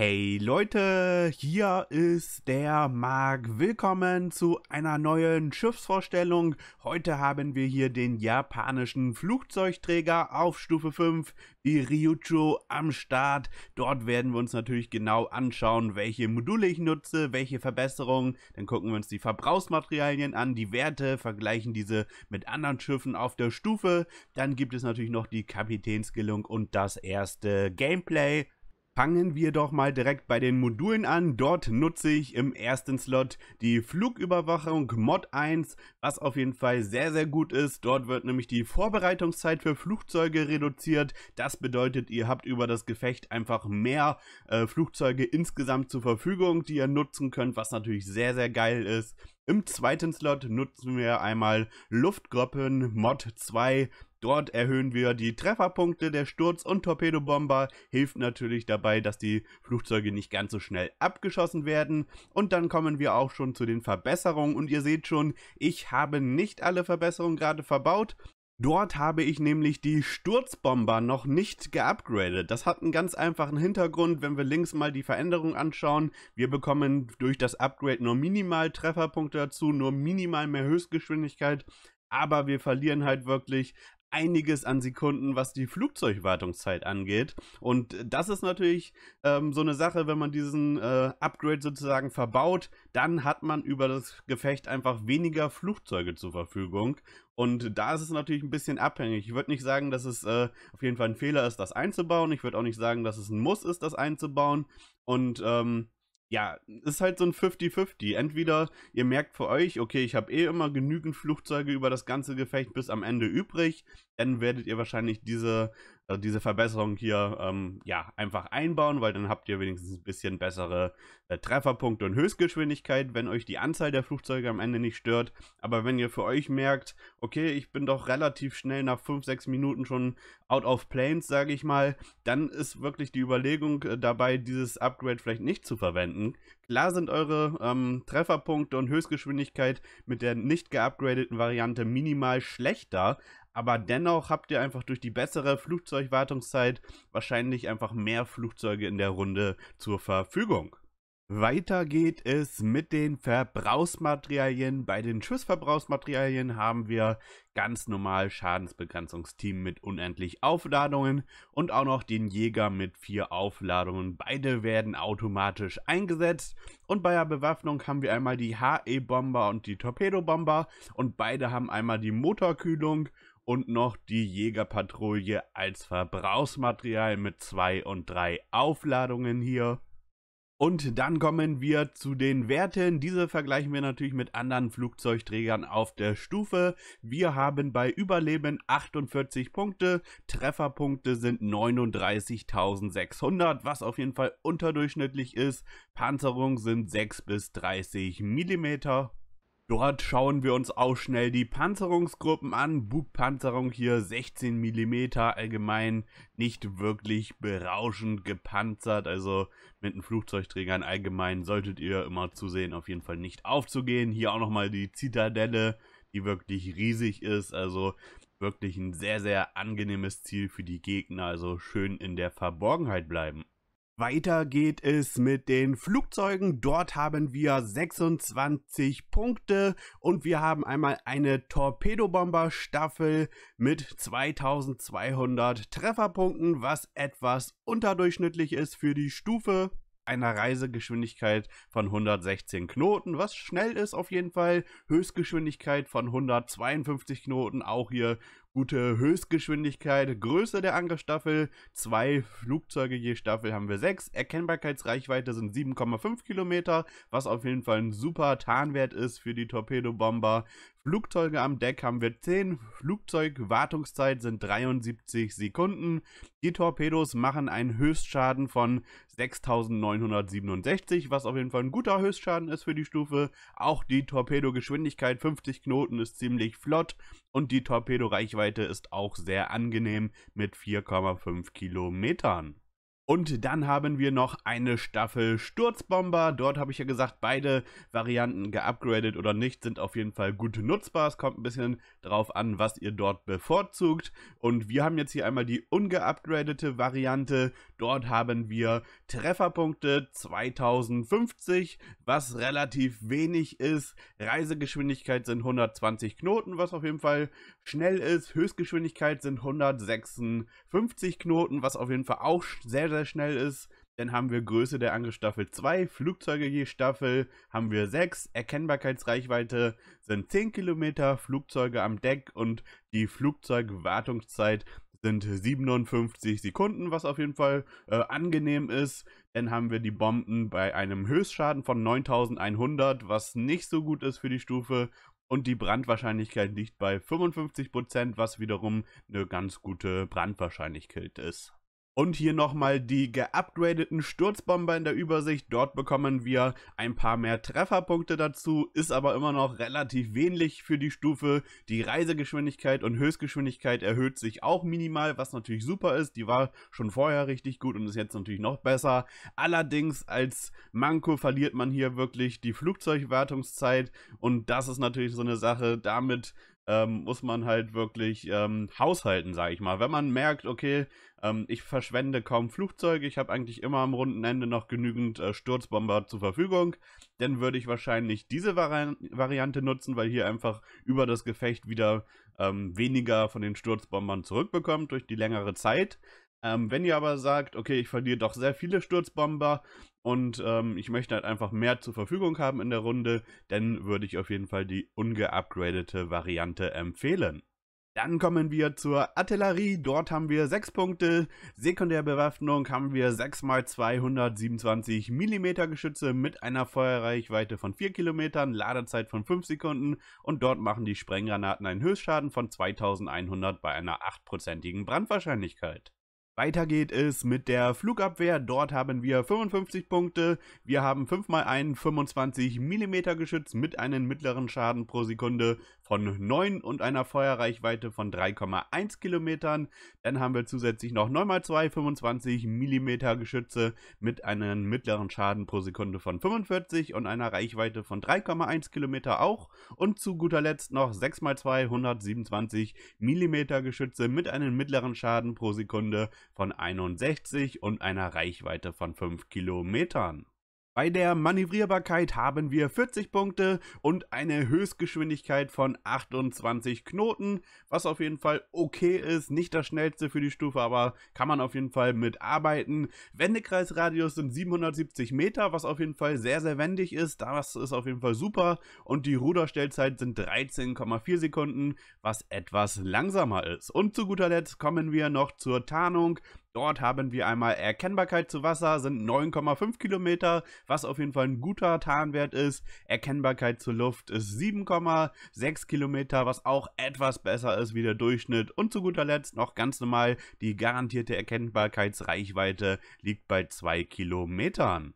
Hey Leute, hier ist der Marc. Willkommen zu einer neuen Schiffsvorstellung. Heute haben wir hier den japanischen Flugzeugträger auf Stufe 5, die Ryucho, am Start. Dort werden wir uns natürlich genau anschauen, welche Module ich nutze, welche Verbesserungen. Dann gucken wir uns die Verbrauchsmaterialien an, die Werte, vergleichen diese mit anderen Schiffen auf der Stufe. Dann gibt es natürlich noch die Kapitänsgillung und das erste Gameplay. Fangen wir doch mal direkt bei den Modulen an. Dort nutze ich im ersten Slot die Flugüberwachung Mod 1, was auf jeden Fall sehr, sehr gut ist. Dort wird nämlich die Vorbereitungszeit für Flugzeuge reduziert. Das bedeutet, ihr habt über das Gefecht einfach mehr äh, Flugzeuge insgesamt zur Verfügung, die ihr nutzen könnt, was natürlich sehr, sehr geil ist. Im zweiten Slot nutzen wir einmal Luftgruppen Mod 2. Dort erhöhen wir die Trefferpunkte der Sturz- und Torpedobomber, hilft natürlich dabei, dass die Flugzeuge nicht ganz so schnell abgeschossen werden. Und dann kommen wir auch schon zu den Verbesserungen und ihr seht schon, ich habe nicht alle Verbesserungen gerade verbaut, Dort habe ich nämlich die Sturzbomber noch nicht geupgradet. Das hat einen ganz einfachen Hintergrund, wenn wir links mal die Veränderung anschauen. Wir bekommen durch das Upgrade nur minimal Trefferpunkte dazu, nur minimal mehr Höchstgeschwindigkeit. Aber wir verlieren halt wirklich einiges an Sekunden, was die Flugzeugwartungszeit angeht. Und das ist natürlich ähm, so eine Sache, wenn man diesen äh, Upgrade sozusagen verbaut, dann hat man über das Gefecht einfach weniger Flugzeuge zur Verfügung. Und da ist es natürlich ein bisschen abhängig. Ich würde nicht sagen, dass es äh, auf jeden Fall ein Fehler ist, das einzubauen. Ich würde auch nicht sagen, dass es ein Muss ist, das einzubauen. Und ähm, ja, ist halt so ein 50-50. Entweder ihr merkt für euch, okay, ich habe eh immer genügend Flugzeuge über das ganze Gefecht bis am Ende übrig, dann werdet ihr wahrscheinlich diese also diese Verbesserung hier ähm, ja einfach einbauen, weil dann habt ihr wenigstens ein bisschen bessere äh, Trefferpunkte und Höchstgeschwindigkeit, wenn euch die Anzahl der Flugzeuge am Ende nicht stört. Aber wenn ihr für euch merkt, okay, ich bin doch relativ schnell nach 5, 6 Minuten schon out of planes, sage ich mal, dann ist wirklich die Überlegung äh, dabei, dieses Upgrade vielleicht nicht zu verwenden. Klar sind eure ähm, Trefferpunkte und Höchstgeschwindigkeit mit der nicht geupgradeten Variante minimal schlechter, aber dennoch habt ihr einfach durch die bessere Flugzeugwartungszeit wahrscheinlich einfach mehr Flugzeuge in der Runde zur Verfügung. Weiter geht es mit den Verbrauchsmaterialien. Bei den Schussverbrauchsmaterialien haben wir ganz normal Schadensbegrenzungsteam mit unendlich Aufladungen und auch noch den Jäger mit vier Aufladungen. Beide werden automatisch eingesetzt. Und bei der Bewaffnung haben wir einmal die HE-Bomber und die Torpedobomber und beide haben einmal die Motorkühlung und noch die Jägerpatrouille als Verbrauchsmaterial mit zwei und drei Aufladungen hier. Und dann kommen wir zu den Werten. Diese vergleichen wir natürlich mit anderen Flugzeugträgern auf der Stufe. Wir haben bei Überleben 48 Punkte, Trefferpunkte sind 39.600, was auf jeden Fall unterdurchschnittlich ist. Panzerung sind 6 bis 30 Millimeter. Dort schauen wir uns auch schnell die Panzerungsgruppen an. Bugpanzerung hier 16 mm allgemein nicht wirklich berauschend gepanzert. Also mit den Flugzeugträgern allgemein solltet ihr immer zusehen, auf jeden Fall nicht aufzugehen. Hier auch nochmal die Zitadelle, die wirklich riesig ist. Also wirklich ein sehr, sehr angenehmes Ziel für die Gegner. Also schön in der Verborgenheit bleiben. Weiter geht es mit den Flugzeugen. Dort haben wir 26 Punkte und wir haben einmal eine Torpedobomber-Staffel mit 2200 Trefferpunkten, was etwas unterdurchschnittlich ist für die Stufe einer Reisegeschwindigkeit von 116 Knoten, was schnell ist auf jeden Fall. Höchstgeschwindigkeit von 152 Knoten, auch hier gute Höchstgeschwindigkeit, Größe der Angriffsstaffel, zwei Flugzeuge je Staffel haben wir sechs, Erkennbarkeitsreichweite sind 7,5 Kilometer, was auf jeden Fall ein super Tarnwert ist für die Torpedobomber, Flugzeuge am Deck haben wir 10. Flugzeugwartungszeit sind 73 Sekunden. Die Torpedos machen einen Höchstschaden von 6967, was auf jeden Fall ein guter Höchstschaden ist für die Stufe. Auch die Torpedogeschwindigkeit 50 Knoten ist ziemlich flott und die Torpedoreichweite ist auch sehr angenehm mit 4,5 Kilometern. Und dann haben wir noch eine Staffel Sturzbomber. Dort habe ich ja gesagt, beide Varianten geupgradet oder nicht sind auf jeden Fall gut nutzbar. Es kommt ein bisschen drauf an, was ihr dort bevorzugt. Und wir haben jetzt hier einmal die ungeupgradete Variante. Dort haben wir Trefferpunkte 2050, was relativ wenig ist. Reisegeschwindigkeit sind 120 Knoten, was auf jeden Fall schnell ist. Höchstgeschwindigkeit sind 156 Knoten, was auf jeden Fall auch sehr, sehr sehr schnell ist. Dann haben wir Größe der Angriffsstaffel 2, Flugzeuge je Staffel haben wir 6, Erkennbarkeitsreichweite sind 10 Kilometer, Flugzeuge am Deck und die Flugzeugwartungszeit sind 57 Sekunden, was auf jeden Fall äh, angenehm ist. Dann haben wir die Bomben bei einem Höchstschaden von 9100, was nicht so gut ist für die Stufe. Und die Brandwahrscheinlichkeit liegt bei 55%, was wiederum eine ganz gute Brandwahrscheinlichkeit ist. Und hier nochmal die geupgradeten Sturzbomber in der Übersicht. Dort bekommen wir ein paar mehr Trefferpunkte dazu, ist aber immer noch relativ wenig für die Stufe. Die Reisegeschwindigkeit und Höchstgeschwindigkeit erhöht sich auch minimal, was natürlich super ist. Die war schon vorher richtig gut und ist jetzt natürlich noch besser. Allerdings als Manko verliert man hier wirklich die Flugzeugwartungszeit und das ist natürlich so eine Sache. Damit ähm, muss man halt wirklich ähm, haushalten, sage ich mal. Wenn man merkt, okay, ähm, ich verschwende kaum Flugzeuge, ich habe eigentlich immer am Rundenende noch genügend äh, Sturzbomber zur Verfügung, dann würde ich wahrscheinlich diese Vari Variante nutzen, weil hier einfach über das Gefecht wieder ähm, weniger von den Sturzbombern zurückbekommt durch die längere Zeit. Ähm, wenn ihr aber sagt, okay, ich verliere doch sehr viele Sturzbomber und ähm, ich möchte halt einfach mehr zur Verfügung haben in der Runde, dann würde ich auf jeden Fall die ungeupgradete Variante empfehlen. Dann kommen wir zur Artillerie, dort haben wir 6 Punkte, Sekundärbewaffnung haben wir 6x227 mm Geschütze mit einer Feuerreichweite von 4 Kilometern, Ladezeit von 5 Sekunden und dort machen die Sprenggranaten einen Höchstschaden von 2100 bei einer 8%igen Brandwahrscheinlichkeit. Weiter geht es mit der Flugabwehr. Dort haben wir 55 Punkte. Wir haben 5 x 1 25 mm Geschütz mit einem mittleren Schaden pro Sekunde von 9 und einer Feuerreichweite von 3,1 Kilometern. Dann haben wir zusätzlich noch 9 x 2 25 mm Geschütze mit einem mittleren Schaden pro Sekunde von 45 und einer Reichweite von 3,1 Kilometer auch. Und zu guter Letzt noch 6 x 2 127 mm Geschütze mit einem mittleren Schaden pro Sekunde von 61 und einer Reichweite von 5 Kilometern. Bei der Manövrierbarkeit haben wir 40 Punkte und eine Höchstgeschwindigkeit von 28 Knoten, was auf jeden Fall okay ist. Nicht das schnellste für die Stufe, aber kann man auf jeden Fall mitarbeiten. Wendekreisradius sind 770 Meter, was auf jeden Fall sehr, sehr wendig ist. Das ist auf jeden Fall super. Und die Ruderstellzeit sind 13,4 Sekunden, was etwas langsamer ist. Und zu guter Letzt kommen wir noch zur Tarnung. Dort haben wir einmal Erkennbarkeit zu Wasser, sind 9,5 Kilometer, was auf jeden Fall ein guter Tarnwert ist. Erkennbarkeit zur Luft ist 7,6 Kilometer, was auch etwas besser ist wie der Durchschnitt. Und zu guter Letzt noch ganz normal, die garantierte Erkennbarkeitsreichweite liegt bei 2 Kilometern.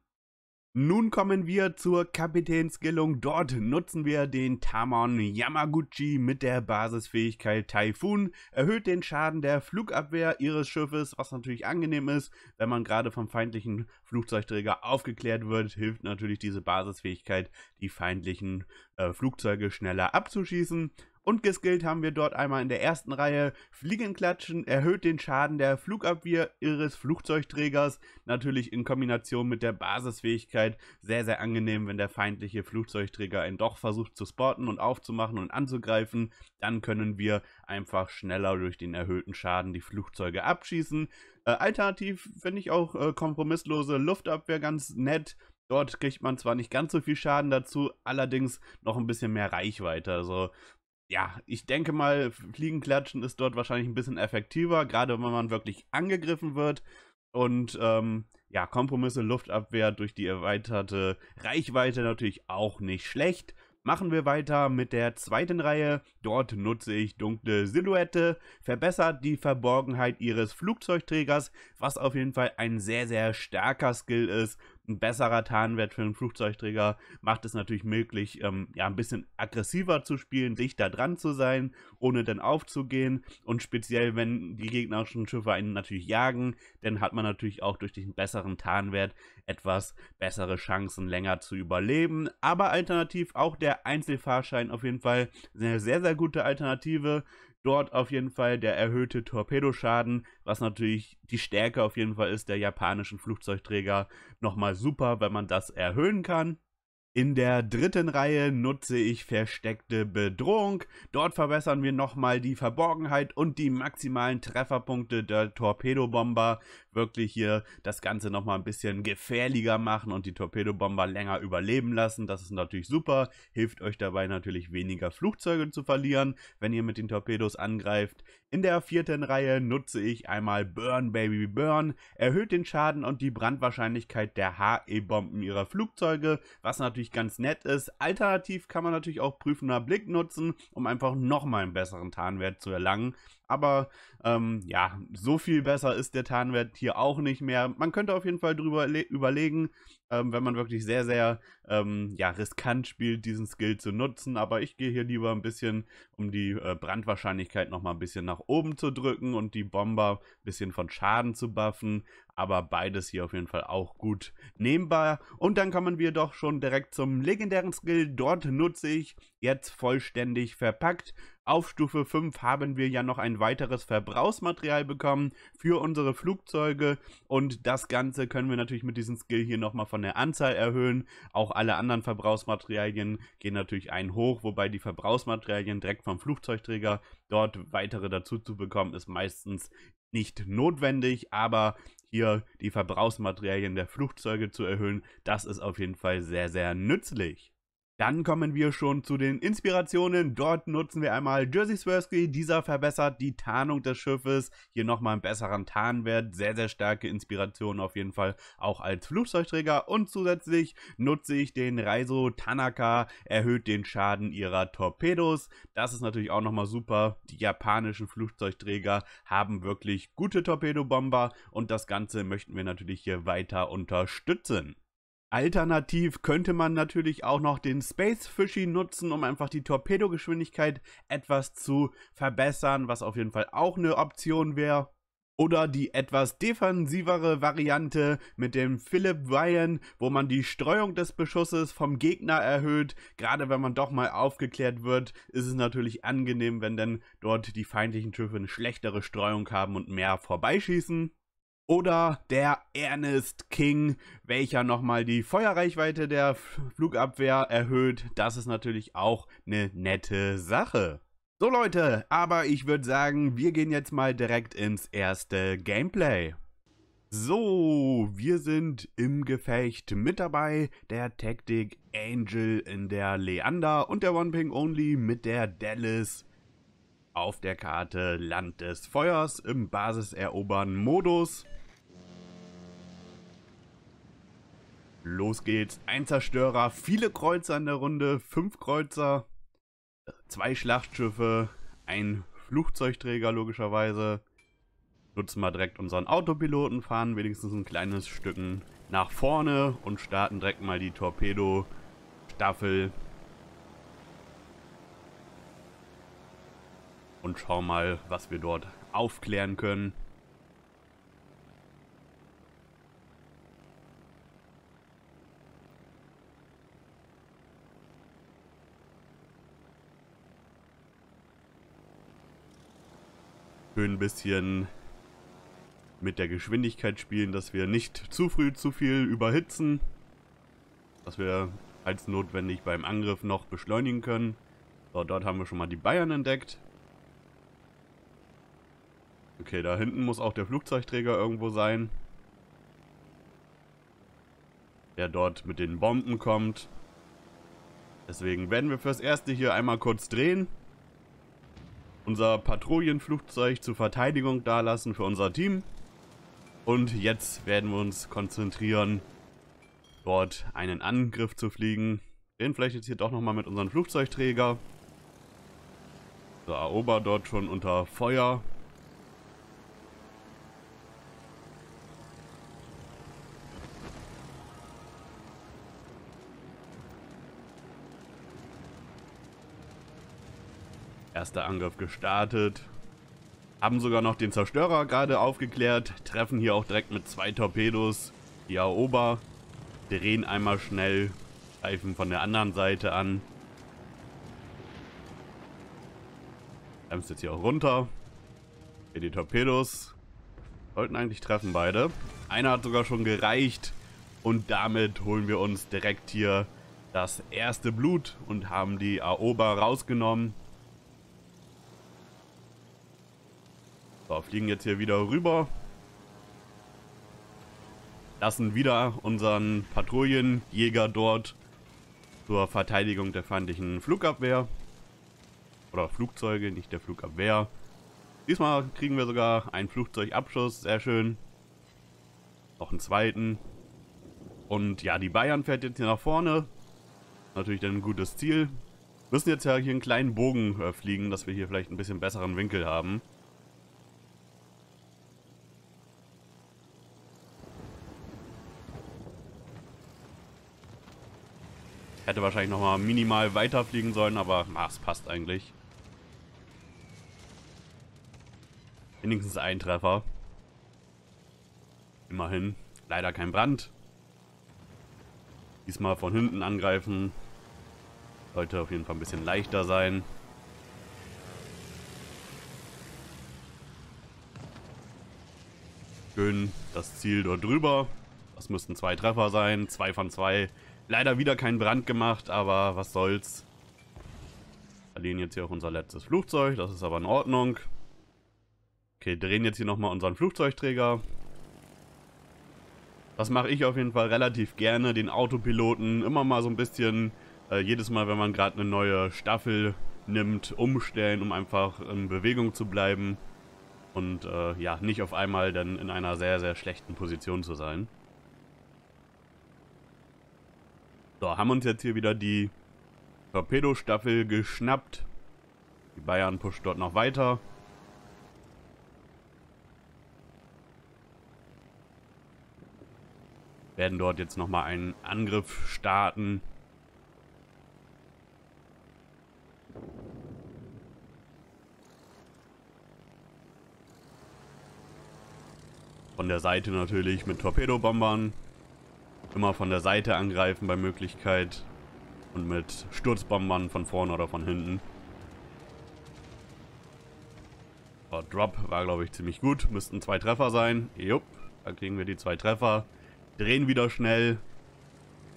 Nun kommen wir zur Kapitänskillung. Dort nutzen wir den Tamon Yamaguchi mit der Basisfähigkeit Typhoon. erhöht den Schaden der Flugabwehr ihres Schiffes, was natürlich angenehm ist, wenn man gerade vom feindlichen Flugzeugträger aufgeklärt wird, hilft natürlich diese Basisfähigkeit, die feindlichen äh, Flugzeuge schneller abzuschießen. Und geskillt haben wir dort einmal in der ersten Reihe. Fliegenklatschen erhöht den Schaden der Flugabwehr ihres Flugzeugträgers. Natürlich in Kombination mit der Basisfähigkeit. Sehr, sehr angenehm, wenn der feindliche Flugzeugträger einen doch versucht zu spotten und aufzumachen und anzugreifen. Dann können wir einfach schneller durch den erhöhten Schaden die Flugzeuge abschießen. Äh, alternativ finde ich auch äh, kompromisslose Luftabwehr ganz nett. Dort kriegt man zwar nicht ganz so viel Schaden dazu, allerdings noch ein bisschen mehr Reichweite. Also ja, ich denke mal, Fliegenklatschen ist dort wahrscheinlich ein bisschen effektiver, gerade wenn man wirklich angegriffen wird. Und ähm, ja, Kompromisse, Luftabwehr durch die erweiterte Reichweite natürlich auch nicht schlecht. Machen wir weiter mit der zweiten Reihe. Dort nutze ich dunkle Silhouette, verbessert die Verborgenheit ihres Flugzeugträgers, was auf jeden Fall ein sehr, sehr starker Skill ist, ein besserer Tarnwert für einen Flugzeugträger, macht es natürlich möglich, ähm, ja, ein bisschen aggressiver zu spielen, dichter dran zu sein, ohne dann aufzugehen. Und speziell, wenn die gegnerischen Schiffe einen natürlich jagen, dann hat man natürlich auch durch den besseren Tarnwert etwas bessere Chancen, länger zu überleben. Aber alternativ auch der Einzelfahrschein auf jeden Fall eine sehr, sehr gute Alternative. Dort auf jeden Fall der erhöhte Torpedoschaden, was natürlich die Stärke auf jeden Fall ist der japanischen Flugzeugträger nochmal super, wenn man das erhöhen kann. In der dritten Reihe nutze ich versteckte Bedrohung. Dort verbessern wir nochmal die Verborgenheit und die maximalen Trefferpunkte der Torpedobomber. Wirklich hier das Ganze nochmal ein bisschen gefährlicher machen und die Torpedobomber länger überleben lassen. Das ist natürlich super. Hilft euch dabei natürlich weniger Flugzeuge zu verlieren, wenn ihr mit den Torpedos angreift. In der vierten Reihe nutze ich einmal Burn Baby Burn, erhöht den Schaden und die Brandwahrscheinlichkeit der HE-Bomben ihrer Flugzeuge, was natürlich ganz nett ist. Alternativ kann man natürlich auch prüfender Blick nutzen, um einfach nochmal einen besseren Tarnwert zu erlangen aber ähm, ja, so viel besser ist der Tarnwert hier auch nicht mehr. Man könnte auf jeden Fall drüber überlegen, ähm, wenn man wirklich sehr, sehr ähm, ja, riskant spielt, diesen Skill zu nutzen. Aber ich gehe hier lieber ein bisschen, um die äh, Brandwahrscheinlichkeit nochmal ein bisschen nach oben zu drücken und die Bomber ein bisschen von Schaden zu buffen aber beides hier auf jeden Fall auch gut nehmbar. Und dann kommen wir doch schon direkt zum legendären Skill. Dort nutze ich jetzt vollständig verpackt. Auf Stufe 5 haben wir ja noch ein weiteres Verbrauchsmaterial bekommen für unsere Flugzeuge und das Ganze können wir natürlich mit diesem Skill hier nochmal von der Anzahl erhöhen. Auch alle anderen Verbrauchsmaterialien gehen natürlich ein hoch, wobei die Verbrauchsmaterialien direkt vom Flugzeugträger dort weitere dazu zu bekommen ist meistens nicht notwendig, aber hier die Verbrauchsmaterialien der Flugzeuge zu erhöhen. Das ist auf jeden Fall sehr, sehr nützlich. Dann kommen wir schon zu den Inspirationen. Dort nutzen wir einmal Jersey Swirsky. Dieser verbessert die Tarnung des Schiffes. Hier nochmal einen besseren Tarnwert. Sehr, sehr starke Inspiration auf jeden Fall auch als Flugzeugträger. Und zusätzlich nutze ich den Raizo Tanaka. Erhöht den Schaden ihrer Torpedos. Das ist natürlich auch nochmal super. Die japanischen Flugzeugträger haben wirklich gute Torpedobomber. Und das Ganze möchten wir natürlich hier weiter unterstützen. Alternativ könnte man natürlich auch noch den Space Fishy nutzen, um einfach die Torpedogeschwindigkeit etwas zu verbessern, was auf jeden Fall auch eine Option wäre. Oder die etwas defensivere Variante mit dem Philip Ryan, wo man die Streuung des Beschusses vom Gegner erhöht. Gerade wenn man doch mal aufgeklärt wird, ist es natürlich angenehm, wenn dann dort die feindlichen Schiffe eine schlechtere Streuung haben und mehr vorbeischießen oder der Ernest King, welcher nochmal die Feuerreichweite der Flugabwehr erhöht. Das ist natürlich auch eine nette Sache. So Leute, aber ich würde sagen, wir gehen jetzt mal direkt ins erste Gameplay. So, wir sind im Gefecht mit dabei, der Tactic Angel in der Leander und der One Ping Only mit der Dallas auf der Karte Land des Feuers im Basis-Erobern-Modus. Los geht's. Ein Zerstörer, viele Kreuzer in der Runde, fünf Kreuzer, zwei Schlachtschiffe, ein Flugzeugträger logischerweise. Nutzen wir direkt unseren Autopiloten, fahren wenigstens ein kleines Stück nach vorne und starten direkt mal die Torpedo-Staffel und schauen mal, was wir dort aufklären können. Schön ein bisschen mit der Geschwindigkeit spielen, dass wir nicht zu früh zu viel überhitzen. Dass wir als notwendig beim Angriff noch beschleunigen können. So, dort haben wir schon mal die Bayern entdeckt. Okay, da hinten muss auch der Flugzeugträger irgendwo sein. Der dort mit den Bomben kommt. Deswegen werden wir fürs Erste hier einmal kurz drehen. Unser Patrouillenflugzeug zur Verteidigung dalassen für unser Team. Und jetzt werden wir uns konzentrieren, dort einen Angriff zu fliegen. Den vielleicht jetzt hier doch nochmal mit unserem Flugzeugträger. So, Erober dort schon unter Feuer. Erster Angriff gestartet. Haben sogar noch den Zerstörer gerade aufgeklärt, treffen hier auch direkt mit zwei Torpedos die Aoba, drehen einmal schnell, greifen von der anderen Seite an. Bremst jetzt hier auch runter. Hier die Torpedos. Sollten eigentlich treffen beide. Einer hat sogar schon gereicht. Und damit holen wir uns direkt hier das erste Blut und haben die Aoba rausgenommen. So, fliegen jetzt hier wieder rüber. Lassen wieder unseren Patrouillenjäger dort zur Verteidigung der feindlichen Flugabwehr. Oder Flugzeuge, nicht der Flugabwehr. Diesmal kriegen wir sogar einen Flugzeugabschuss, sehr schön. Noch einen zweiten. Und ja, die Bayern fährt jetzt hier nach vorne. Natürlich dann ein gutes Ziel. Müssen jetzt ja hier einen kleinen Bogen äh, fliegen, dass wir hier vielleicht ein bisschen besseren Winkel haben. Hätte wahrscheinlich nochmal minimal weiterfliegen sollen, aber ah, es passt eigentlich. Wenigstens ein Treffer. Immerhin. Leider kein Brand. Diesmal von hinten angreifen. Sollte auf jeden Fall ein bisschen leichter sein. Schön das Ziel dort drüber. Das müssten zwei Treffer sein. Zwei von zwei. Leider wieder keinen Brand gemacht, aber was soll's. Wir verlieren jetzt hier auch unser letztes Flugzeug, das ist aber in Ordnung. Okay, drehen jetzt hier nochmal unseren Flugzeugträger. Das mache ich auf jeden Fall relativ gerne, den Autopiloten immer mal so ein bisschen, äh, jedes Mal, wenn man gerade eine neue Staffel nimmt, umstellen, um einfach in Bewegung zu bleiben und äh, ja, nicht auf einmal dann in einer sehr, sehr schlechten Position zu sein. So, haben uns jetzt hier wieder die Torpedostaffel geschnappt. Die Bayern pusht dort noch weiter. Werden dort jetzt nochmal einen Angriff starten. Von der Seite natürlich mit Torpedobombern. Immer von der Seite angreifen bei Möglichkeit. Und mit Sturzbombern von vorne oder von hinten. Aber Drop war, glaube ich, ziemlich gut. Müssten zwei Treffer sein. Jupp, da kriegen wir die zwei Treffer. Drehen wieder schnell.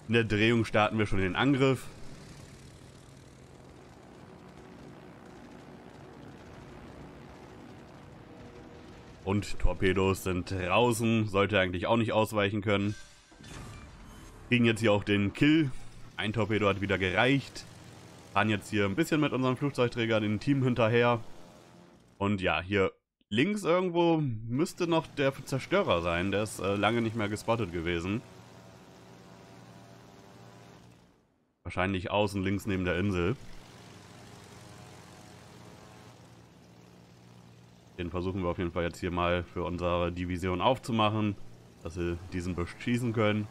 In der Drehung starten wir schon den Angriff. Und Torpedos sind draußen, sollte eigentlich auch nicht ausweichen können. Kriegen jetzt hier auch den Kill. Ein Torpedo hat wieder gereicht. Fahren jetzt hier ein bisschen mit unserem Flugzeugträger dem Team hinterher. Und ja, hier links irgendwo müsste noch der Zerstörer sein. Der ist äh, lange nicht mehr gespottet gewesen. Wahrscheinlich außen links neben der Insel. Den versuchen wir auf jeden Fall jetzt hier mal für unsere Division aufzumachen, dass wir diesen beschießen können.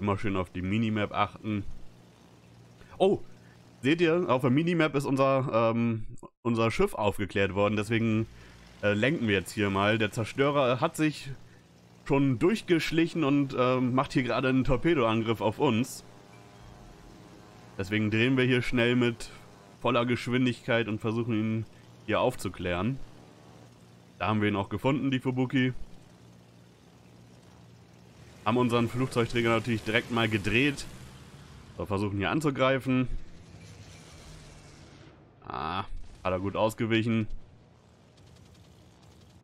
Immer schön auf die Minimap achten. Oh, seht ihr, auf der Minimap ist unser, ähm, unser Schiff aufgeklärt worden. Deswegen äh, lenken wir jetzt hier mal. Der Zerstörer hat sich schon durchgeschlichen und äh, macht hier gerade einen Torpedoangriff auf uns. Deswegen drehen wir hier schnell mit voller Geschwindigkeit und versuchen ihn hier aufzuklären. Da haben wir ihn auch gefunden, die Fubuki haben unseren Flugzeugträger natürlich direkt mal gedreht. So, versuchen hier anzugreifen. Ah, hat er gut ausgewichen.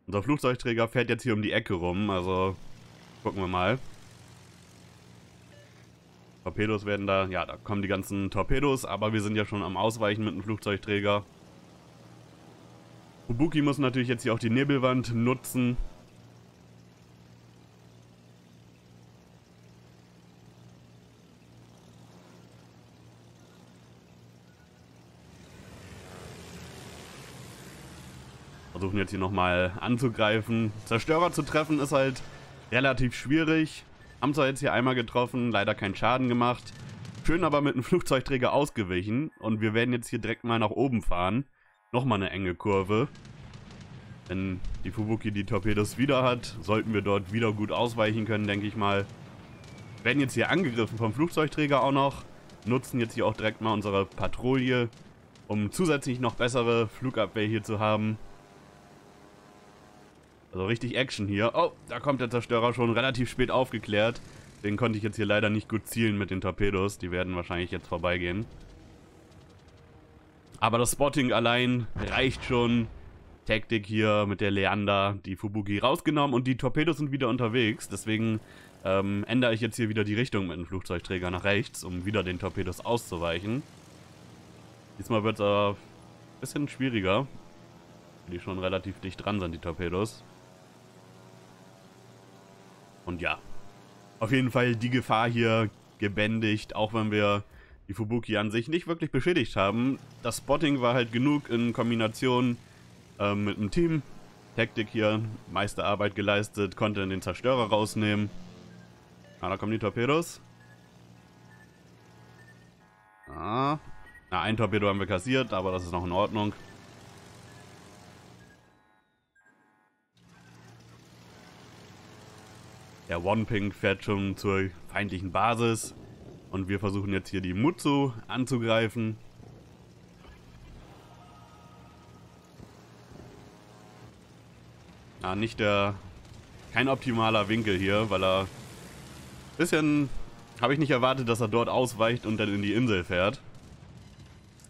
Unser Flugzeugträger fährt jetzt hier um die Ecke rum, also gucken wir mal. Torpedos werden da, ja, da kommen die ganzen Torpedos, aber wir sind ja schon am Ausweichen mit dem Flugzeugträger. Fubuki muss natürlich jetzt hier auch die Nebelwand nutzen. versuchen jetzt hier nochmal anzugreifen. Zerstörer zu treffen ist halt relativ schwierig. Haben zwar jetzt hier einmal getroffen, leider keinen Schaden gemacht. Schön aber mit einem Flugzeugträger ausgewichen. Und wir werden jetzt hier direkt mal nach oben fahren. Nochmal eine enge Kurve. Wenn die Fubuki die Torpedos wieder hat, sollten wir dort wieder gut ausweichen können, denke ich mal. Wir Werden jetzt hier angegriffen vom Flugzeugträger auch noch. Nutzen jetzt hier auch direkt mal unsere Patrouille, um zusätzlich noch bessere Flugabwehr hier zu haben. Also richtig Action hier. Oh, da kommt der Zerstörer schon relativ spät aufgeklärt. Den konnte ich jetzt hier leider nicht gut zielen mit den Torpedos. Die werden wahrscheinlich jetzt vorbeigehen. Aber das Spotting allein reicht schon. Taktik hier mit der Leander, die Fubuki rausgenommen und die Torpedos sind wieder unterwegs. Deswegen ähm, ändere ich jetzt hier wieder die Richtung mit dem Flugzeugträger nach rechts, um wieder den Torpedos auszuweichen. Diesmal wird es aber ein bisschen schwieriger, die schon relativ dicht dran sind, die Torpedos. Und ja, auf jeden Fall die Gefahr hier gebändigt, auch wenn wir die Fubuki an sich nicht wirklich beschädigt haben. Das Spotting war halt genug in Kombination äh, mit dem Team. Taktik hier, Meisterarbeit geleistet, konnte den Zerstörer rausnehmen. Ah, da kommen die Torpedos. Ah, na, ein Torpedo haben wir kassiert, aber das ist noch in Ordnung. Der One Pink fährt schon zur feindlichen Basis. Und wir versuchen jetzt hier die Mutsu anzugreifen. Ja, nicht der... Kein optimaler Winkel hier, weil er... Bisschen... Habe ich nicht erwartet, dass er dort ausweicht und dann in die Insel fährt.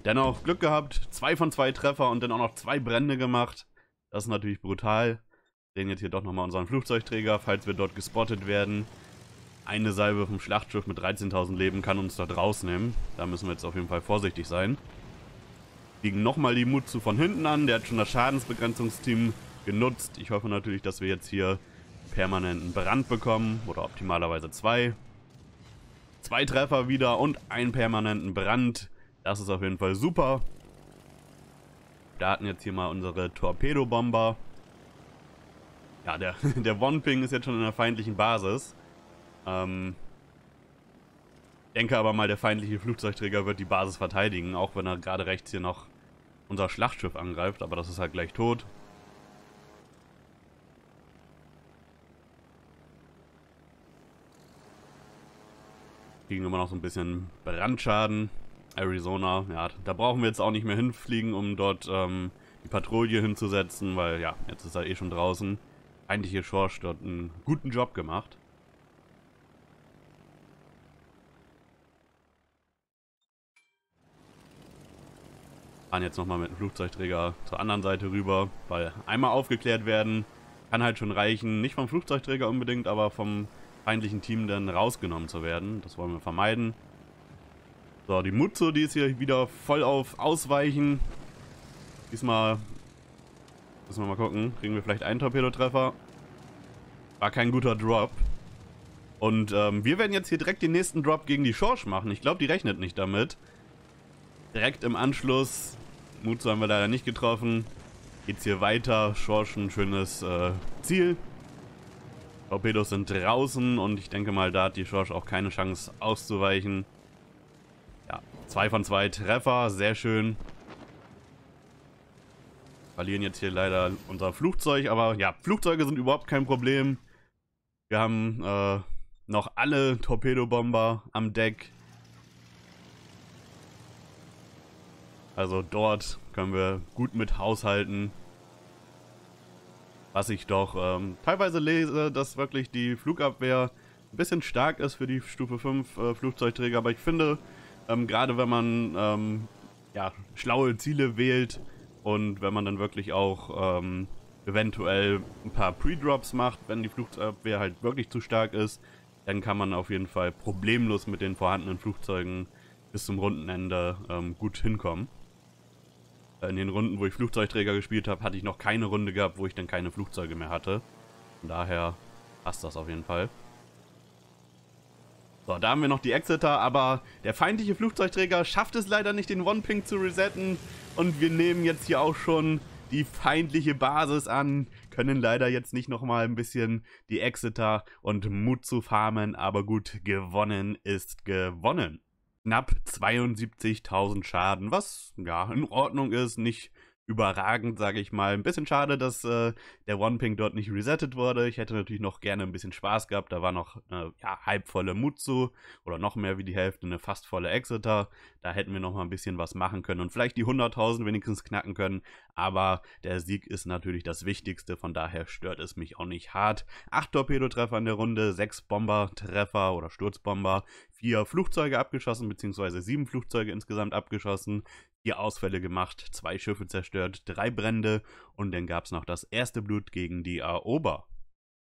Dennoch Glück gehabt. Zwei von zwei Treffer und dann auch noch zwei Brände gemacht. Das ist natürlich brutal sehen jetzt hier doch nochmal unseren Flugzeugträger, falls wir dort gespottet werden. Eine Salve vom Schlachtschiff mit 13.000 Leben kann uns dort rausnehmen. Da müssen wir jetzt auf jeden Fall vorsichtig sein. Fliegen nochmal die Mutsu von hinten an. Der hat schon das Schadensbegrenzungsteam genutzt. Ich hoffe natürlich, dass wir jetzt hier permanenten Brand bekommen. Oder optimalerweise zwei. Zwei Treffer wieder und einen permanenten Brand. Das ist auf jeden Fall super. Da hatten jetzt hier mal unsere Torpedobomber. Ja, der, der One-Ping ist jetzt schon in der feindlichen Basis. Ähm, denke aber mal, der feindliche Flugzeugträger wird die Basis verteidigen, auch wenn er gerade rechts hier noch unser Schlachtschiff angreift, aber das ist halt gleich tot. Kriegen immer noch so ein bisschen Brandschaden. Arizona, ja, da brauchen wir jetzt auch nicht mehr hinfliegen, um dort ähm, die Patrouille hinzusetzen, weil ja, jetzt ist er eh schon draußen feindliche Schorsch dort einen guten Job gemacht. Fahren jetzt nochmal mit dem Flugzeugträger zur anderen Seite rüber, weil einmal aufgeklärt werden kann halt schon reichen, nicht vom Flugzeugträger unbedingt, aber vom feindlichen Team dann rausgenommen zu werden. Das wollen wir vermeiden. So, die Mutzo, die ist hier wieder voll auf Ausweichen. Diesmal Müssen wir mal gucken. Kriegen wir vielleicht einen Torpedotreffer? War kein guter Drop. Und ähm, wir werden jetzt hier direkt den nächsten Drop gegen die Schorsch machen. Ich glaube, die rechnet nicht damit. Direkt im Anschluss. Mutsu haben wir leider nicht getroffen. Geht's hier weiter. Schorsch ein schönes äh, Ziel. Torpedos sind draußen und ich denke mal, da hat die Schorsch auch keine Chance auszuweichen. Ja, zwei von zwei Treffer, sehr schön verlieren jetzt hier leider unser Flugzeug, aber ja, Flugzeuge sind überhaupt kein Problem. Wir haben äh, noch alle Torpedobomber am Deck. Also dort können wir gut mit haushalten. Was ich doch ähm, teilweise lese, dass wirklich die Flugabwehr ein bisschen stark ist für die Stufe 5 äh, Flugzeugträger, aber ich finde, ähm, gerade wenn man ähm, ja, schlaue Ziele wählt, und wenn man dann wirklich auch ähm, eventuell ein paar Pre-Drops macht, wenn die Flugabwehr halt wirklich zu stark ist, dann kann man auf jeden Fall problemlos mit den vorhandenen Flugzeugen bis zum Rundenende ähm, gut hinkommen. Äh, in den Runden, wo ich Flugzeugträger gespielt habe, hatte ich noch keine Runde gehabt, wo ich dann keine Flugzeuge mehr hatte. Von daher passt das auf jeden Fall. So, da haben wir noch die Exeter, aber der feindliche Flugzeugträger schafft es leider nicht, den One-Ping zu resetten. Und wir nehmen jetzt hier auch schon die feindliche Basis an, können leider jetzt nicht nochmal ein bisschen die Exeter und Mut zu farmen, aber gut, gewonnen ist gewonnen. Knapp 72.000 Schaden, was ja in Ordnung ist, nicht überragend, sage ich mal. Ein bisschen schade, dass äh, der One-Ping dort nicht resettet wurde. Ich hätte natürlich noch gerne ein bisschen Spaß gehabt. Da war noch äh, ja, halbvolle Mutsu oder noch mehr wie die Hälfte, eine fast volle Exeter. Da hätten wir noch mal ein bisschen was machen können und vielleicht die 100.000 wenigstens knacken können. Aber der Sieg ist natürlich das Wichtigste, von daher stört es mich auch nicht hart. Acht Torpedotreffer in der Runde, sechs Bombertreffer oder Sturzbomber, vier Flugzeuge abgeschossen, beziehungsweise sieben Flugzeuge insgesamt abgeschossen, vier Ausfälle gemacht, zwei Schiffe zerstört, drei Brände und dann gab es noch das erste Blut gegen die Aoba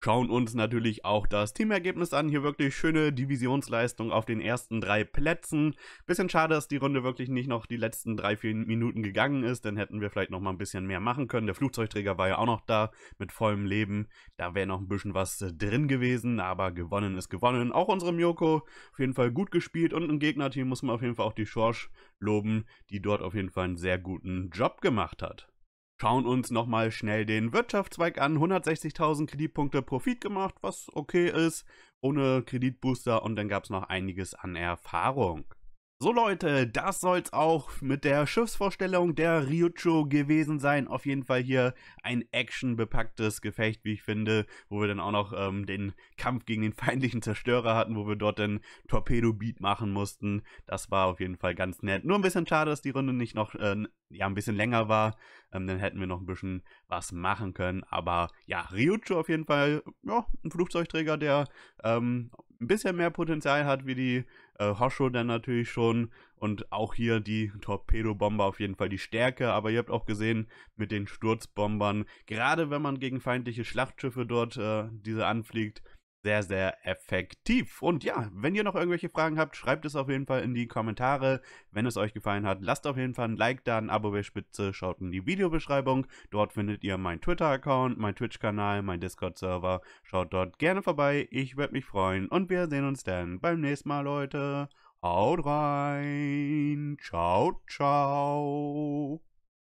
schauen uns natürlich auch das Teamergebnis an. Hier wirklich schöne Divisionsleistung auf den ersten drei Plätzen. Bisschen schade, dass die Runde wirklich nicht noch die letzten drei, vier Minuten gegangen ist. Dann hätten wir vielleicht noch mal ein bisschen mehr machen können. Der Flugzeugträger war ja auch noch da mit vollem Leben. Da wäre noch ein bisschen was äh, drin gewesen, aber gewonnen ist gewonnen. Auch unsere Miyoko auf jeden Fall gut gespielt und im Gegnerteam muss man auf jeden Fall auch die Schorsch loben, die dort auf jeden Fall einen sehr guten Job gemacht hat. Schauen uns nochmal schnell den Wirtschaftszweig an. 160.000 Kreditpunkte Profit gemacht, was okay ist, ohne Kreditbooster und dann gab es noch einiges an Erfahrung. So Leute, das soll es auch mit der Schiffsvorstellung der Ryucho gewesen sein. Auf jeden Fall hier ein actionbepacktes Gefecht, wie ich finde, wo wir dann auch noch ähm, den Kampf gegen den feindlichen Zerstörer hatten, wo wir dort den Torpedo-Beat machen mussten. Das war auf jeden Fall ganz nett. Nur ein bisschen schade, dass die Runde nicht noch äh, ja, ein bisschen länger war. Ähm, dann hätten wir noch ein bisschen was machen können. Aber ja, Ryucho auf jeden Fall ja, ein Flugzeugträger, der ähm, ein bisschen mehr Potenzial hat wie die äh, Hosho dann natürlich schon und auch hier die Torpedobomber auf jeden Fall die Stärke, aber ihr habt auch gesehen mit den Sturzbombern, gerade wenn man gegen feindliche Schlachtschiffe dort äh, diese anfliegt, sehr, sehr effektiv. Und ja, wenn ihr noch irgendwelche Fragen habt, schreibt es auf jeden Fall in die Kommentare. Wenn es euch gefallen hat, lasst auf jeden Fall ein Like da, ein Abo bei Spitze, schaut in die Videobeschreibung. Dort findet ihr meinen Twitter-Account, meinen Twitch-Kanal, meinen Discord-Server. Schaut dort gerne vorbei, ich würde mich freuen und wir sehen uns dann beim nächsten Mal, Leute. Haut rein, ciao, ciao.